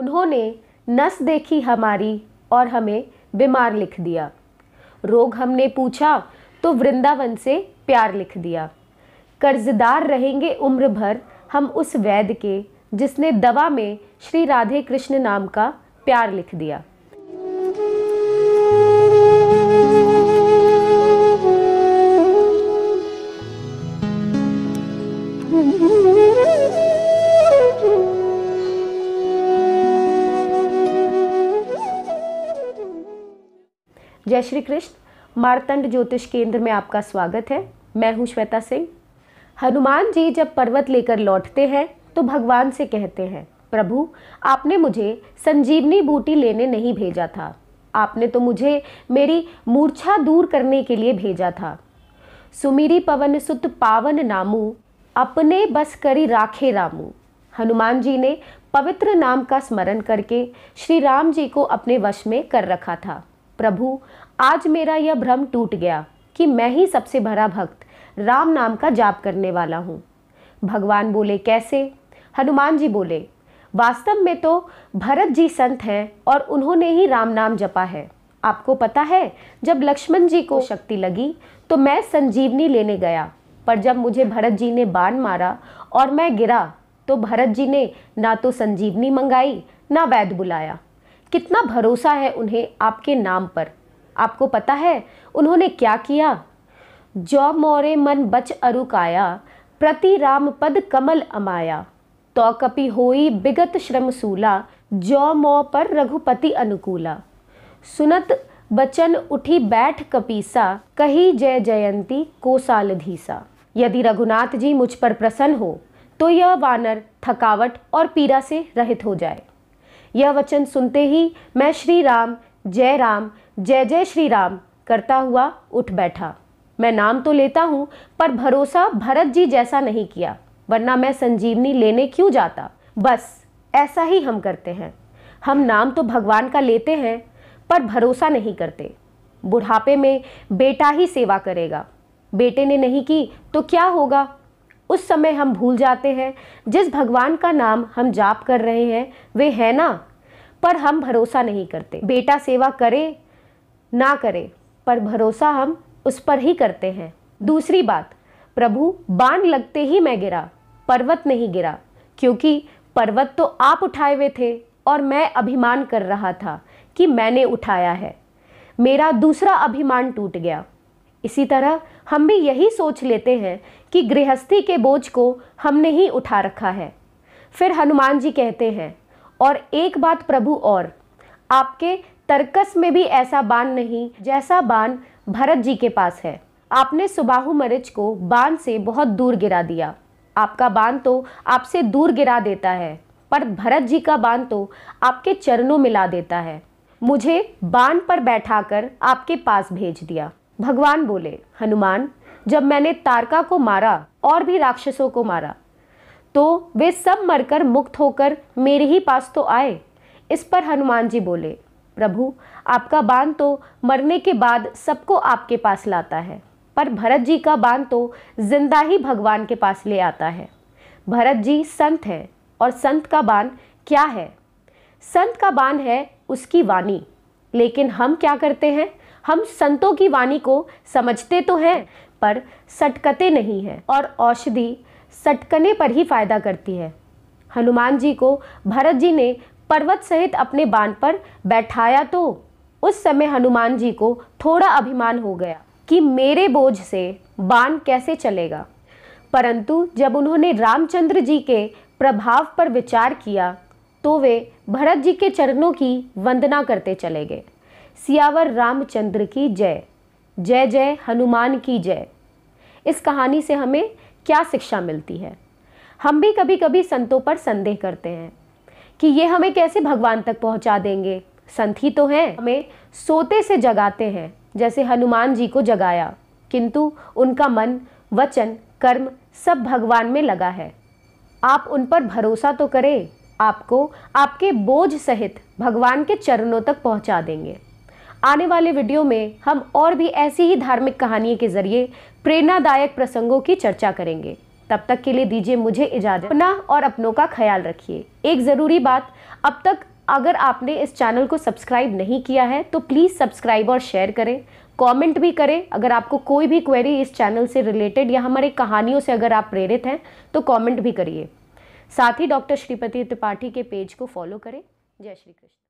उन्होंने नस देखी हमारी और हमें बीमार लिख दिया रोग हमने पूछा तो वृंदावन से प्यार लिख दिया कर्जदार रहेंगे उम्र भर हम उस वैद्य के जिसने दवा में श्री राधे कृष्ण नाम का प्यार लिख दिया जय श्री कृष्ण मारतंड ज्योतिष केंद्र में आपका स्वागत है मैं हूं श्वेता सिंह हनुमान जी जब पर्वत लेकर लौटते हैं तो भगवान से कहते हैं प्रभु आपने मुझे संजीवनी बूटी लेने नहीं भेजा था आपने तो मुझे मेरी मूर्छा दूर करने के लिए भेजा था सुमिरी पवन सुत पावन नामू अपने बस करी राखे रामू हनुमान जी ने पवित्र नाम का स्मरण करके श्री राम जी को अपने वश में कर रखा था प्रभु आज मेरा यह भ्रम टूट गया कि मैं ही सबसे भरा भक्त राम नाम का जाप करने वाला हूँ भगवान बोले कैसे हनुमान जी बोले वास्तव में तो भरत जी संत हैं और उन्होंने ही राम नाम जपा है आपको पता है जब लक्ष्मण जी को शक्ति लगी तो मैं संजीवनी लेने गया पर जब मुझे भरत जी ने बाण मारा और मैं गिरा तो भरत जी ने ना तो संजीवनी मंगाई ना वैद बुलाया कितना भरोसा है उन्हें आपके नाम पर आपको पता है उन्होंने क्या किया जो मोरे मन बच अरुकाया प्रति राम पद कमल अमाया तो कपि होई बिगत श्रम सूला जो मौ पर रघुपति अनुकूला सुनत बचन उठी बैठ कपीसा कही जय जयंती कोसाल धीसा यदि रघुनाथ जी मुझ पर प्रसन्न हो तो यह वानर थकावट और पीड़ा से रहित हो जाए यह वचन सुनते ही मैं श्री राम जय राम जय जय श्री राम करता हुआ उठ बैठा मैं नाम तो लेता हूँ पर भरोसा भरत जी जैसा नहीं किया वरना मैं संजीवनी लेने क्यों जाता बस ऐसा ही हम करते हैं हम नाम तो भगवान का लेते हैं पर भरोसा नहीं करते बुढ़ापे में बेटा ही सेवा करेगा बेटे ने नहीं की तो क्या होगा उस समय हम भूल जाते हैं जिस भगवान का नाम हम जाप कर रहे हैं वे है ना पर हम भरोसा नहीं करते बेटा सेवा करे ना करे पर भरोसा हम उस पर ही करते हैं दूसरी बात प्रभु बाण लगते ही मैं गिरा पर्वत नहीं गिरा क्योंकि पर्वत तो आप उठाए हुए थे और मैं अभिमान कर रहा था कि मैंने उठाया है मेरा दूसरा अभिमान टूट गया इसी तरह हम भी यही सोच लेते हैं कि गृहस्थी के बोझ को हमने ही उठा रखा है फिर हनुमान जी कहते हैं और एक बात प्रभु और आपके तर्कस में भी ऐसा बाण नहीं जैसा बाण भरत जी के पास है आपने सुबाहु मरिच को बाण से बहुत दूर गिरा दिया आपका बाण तो आपसे दूर गिरा देता है पर भरत जी का बाण तो आपके चरणों में ला देता है मुझे बाण पर बैठाकर आपके पास भेज दिया भगवान बोले हनुमान जब मैंने तारका को मारा और भी राक्षसों को मारा तो वे सब मरकर मुक्त होकर मेरे ही पास तो आए इस पर हनुमान जी बोले प्रभु आपका बाण तो मरने के बाद सबको आपके पास लाता है पर भरत जी का बाण तो जिंदा ही भगवान के पास ले आता है भरत जी संत है और संत का बाण क्या है संत का बाण है उसकी वाणी लेकिन हम क्या करते हैं हम संतों की वाणी को समझते तो हैं पर सटकते नहीं हैं और औषधि सटकने पर ही फायदा करती है हनुमान जी को भरत जी ने पर्वत सहित अपने बाण पर बैठाया तो उस समय हनुमान जी को थोड़ा अभिमान हो गया कि मेरे बोझ से बाण कैसे चलेगा परंतु जब उन्होंने रामचंद्र जी के प्रभाव पर विचार किया तो वे भरत जी के चरणों की वंदना करते चले गए सियावर रामचंद्र की जय जय जय हनुमान की जय इस कहानी से हमें क्या शिक्षा मिलती है हम भी कभी कभी संतों पर संदेह करते हैं कि ये हमें कैसे भगवान तक पहुंचा देंगे संत ही तो हैं हमें सोते से जगाते हैं जैसे हनुमान जी को जगाया किंतु उनका मन वचन कर्म सब भगवान में लगा है आप उन पर भरोसा तो करें आपको आपके बोझ सहित भगवान के चरणों तक पहुंचा देंगे आने वाले वीडियो में हम और भी ऐसी ही धार्मिक कहानियों के जरिए प्रेरणादायक प्रसंगों की चर्चा करेंगे तब तक के लिए दीजिए मुझे इजाज़त अपना और अपनों का ख्याल रखिए एक ज़रूरी बात अब तक अगर आपने इस चैनल को सब्सक्राइब नहीं किया है तो प्लीज़ सब्सक्राइब और शेयर करें कमेंट भी करें अगर आपको कोई भी क्वेरी इस चैनल से रिलेटेड या हमारे कहानियों से अगर आप प्रेरित हैं तो कमेंट भी करिए साथ ही डॉक्टर श्रीपति त्रिपाठी के पेज को फॉलो करें जय श्री कृष्ण